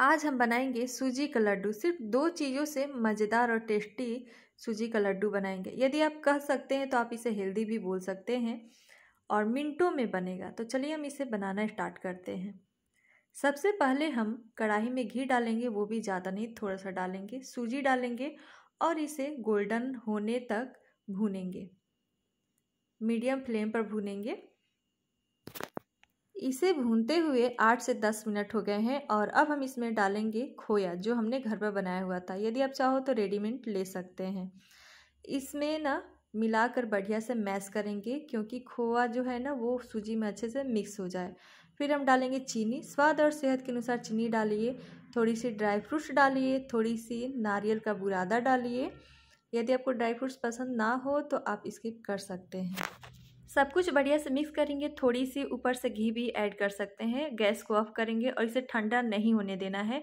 आज हम बनाएंगे सूजी का लड्डू सिर्फ दो चीज़ों से मज़ेदार और टेस्टी सूजी का लड्डू बनाएंगे यदि आप कह सकते हैं तो आप इसे हेल्दी भी बोल सकते हैं और मिनटों में बनेगा तो चलिए हम इसे बनाना स्टार्ट करते हैं सबसे पहले हम कढ़ाई में घी डालेंगे वो भी ज़्यादा नहीं थोड़ा सा डालेंगे सूजी डालेंगे और इसे गोल्डन होने तक भूनेंगे मीडियम फ्लेम पर भूनेंगे इसे भूनते हुए आठ से दस मिनट हो गए हैं और अब हम इसमें डालेंगे खोया जो हमने घर पर बनाया हुआ था यदि आप चाहो तो रेडीमेड ले सकते हैं इसमें ना मिलाकर बढ़िया से मैश करेंगे क्योंकि खोआ जो है ना वो सूजी में अच्छे से मिक्स हो जाए फिर हम डालेंगे चीनी स्वाद और सेहत के अनुसार चीनी डालिए थोड़ी सी ड्राई फ्रूट्स डालिए थोड़ी सी नारियल का बुरादा डालिए यदि आपको ड्राई फ्रूट्स पसंद ना हो तो आप स्किप कर सकते हैं सब कुछ बढ़िया से मिक्स करेंगे थोड़ी सी ऊपर से घी भी ऐड कर सकते हैं गैस को ऑफ करेंगे और इसे ठंडा नहीं होने देना है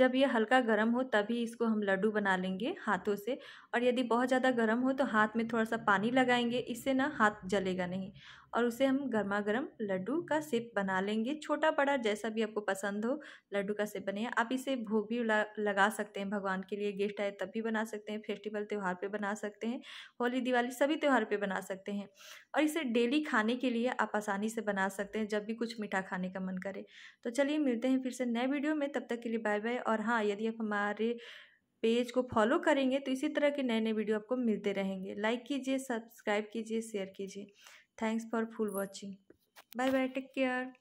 जब ये हल्का गर्म हो तभी इसको हम लड्डू बना लेंगे हाथों से और यदि बहुत ज़्यादा गर्म हो तो हाथ में थोड़ा सा पानी लगाएंगे इससे ना हाथ जलेगा नहीं और उसे हम गर्मा गर्म लड्डू का सेप बना लेंगे छोटा बड़ा जैसा भी आपको पसंद हो लड्डू का सेप बने आप इसे भोग भी लगा सकते हैं भगवान के लिए गेस्ट आए तब भी बना सकते हैं फेस्टिवल त्यौहार पर बना सकते हैं होली दिवाली सभी त्यौहार पर बना सकते हैं और इसे डेली खाने के लिए आप आसानी से बना सकते हैं जब भी कुछ मीठा खाने का मन करे तो चलिए मिलते हैं फिर से नए वीडियो में तब तक के लिए बाय बाय और हाँ यदि आप हमारे पेज को फॉलो करेंगे तो इसी तरह के नए नए वीडियो आपको मिलते रहेंगे लाइक कीजिए सब्सक्राइब कीजिए शेयर कीजिए Thanks for full watching. Bye bye. Take care.